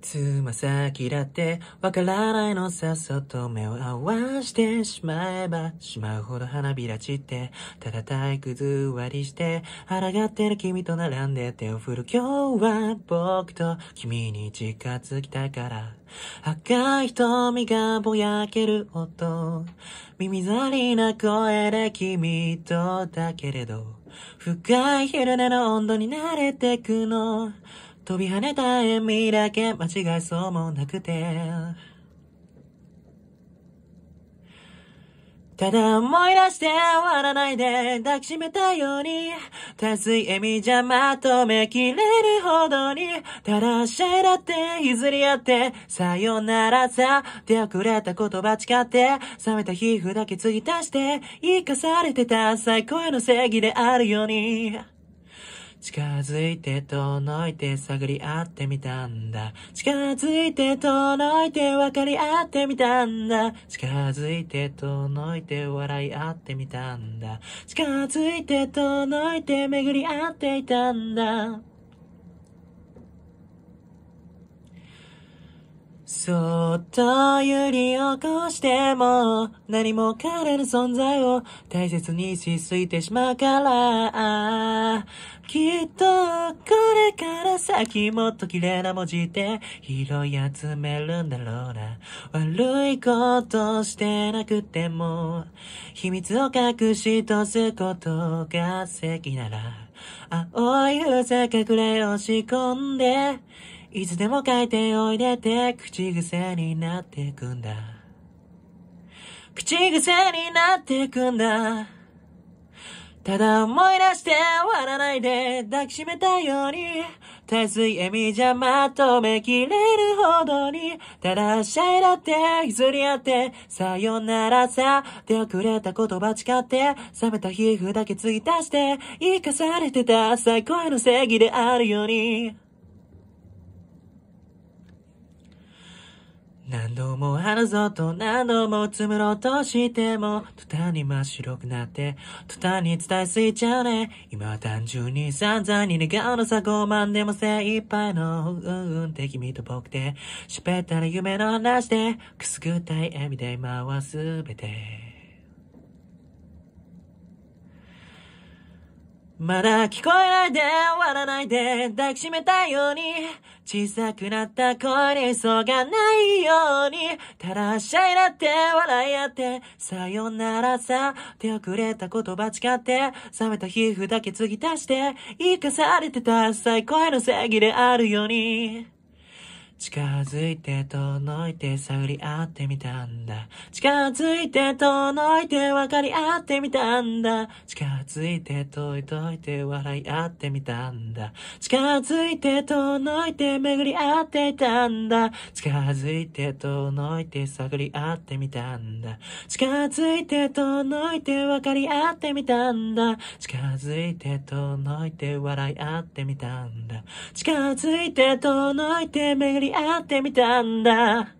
つま先だってわからないのさそっと目を合わしてしまえばしまうほど花びら散ってただ体育座りして抗ってる君と並んで手を振る今日は僕と君に近づきたいから赤い瞳がぼやける音耳障りな声で君とだけれど深い昼寝の温度に慣れてくの飛び跳ねた笑みだけ間違いそうもなくてただ思い出して終わらないで抱きしめたようにつ水笑みじゃまとめきれるほどにただしゃいだって譲り合ってさよならさ手遅れた言葉誓って冷めた皮膚だけ継ぎ足して生かされてた最高への正義であるように近づいて遠のいて探り合ってみたんだ。近づいて遠のいて分かり合ってみたんだ。近づいて遠のいて笑い合ってみたんだ。近づいて遠のいて巡り合っていたんだ。そっと揺り起こしても何も彼の存在を大切にしすぎてしまうからきっとこれから先もっと綺麗な文字で拾い集めるんだろうな悪いことしてなくても秘密を隠し通すことが好きなら青い風船隠れを仕込んでいつでも書いておいでて口癖になってくんだ口癖になってくんだただ思い出してわらないで抱きしめたようにす水笑みじゃまとめきれるほどにただシャイだって譲り合ってさよならさ手遅れた言葉誓って冷めた皮膚だけ継ぎ足して生かされてた最高の正義であるように何度もあるぞと何度もつむろうとしても途端に真っ白くなって途端に伝えすぎちゃうね今は単純に散々に願うのさ傲慢でも精一杯のうんうんって君と僕で喋ったら夢の話でくすぐったい笑みで今は全てまだ聞こえないで、終わらないで、抱きしめたいように。小さくなった声に急がないように。ただしゃいだって、笑い合って、さよならさ。手をくれた言葉誓って、冷めた皮膚だけ継ぎ足して、生かされてた最高声の正義であるように。近づいて遠のいて探り合ってみたんだ。近づいて遠のいて分かり合ってみたんだ。近づいて解いといて笑い合ってみたんだ。近づいて遠のいて巡り合っていたんだ。近づいて遠のいて探り合ってみたんだ。近づいて遠のいて分かり合ってみたんだ。近づいて遠のいて笑い合ってみたんだ。近づいて遠のいて巡り合ってみたんだ。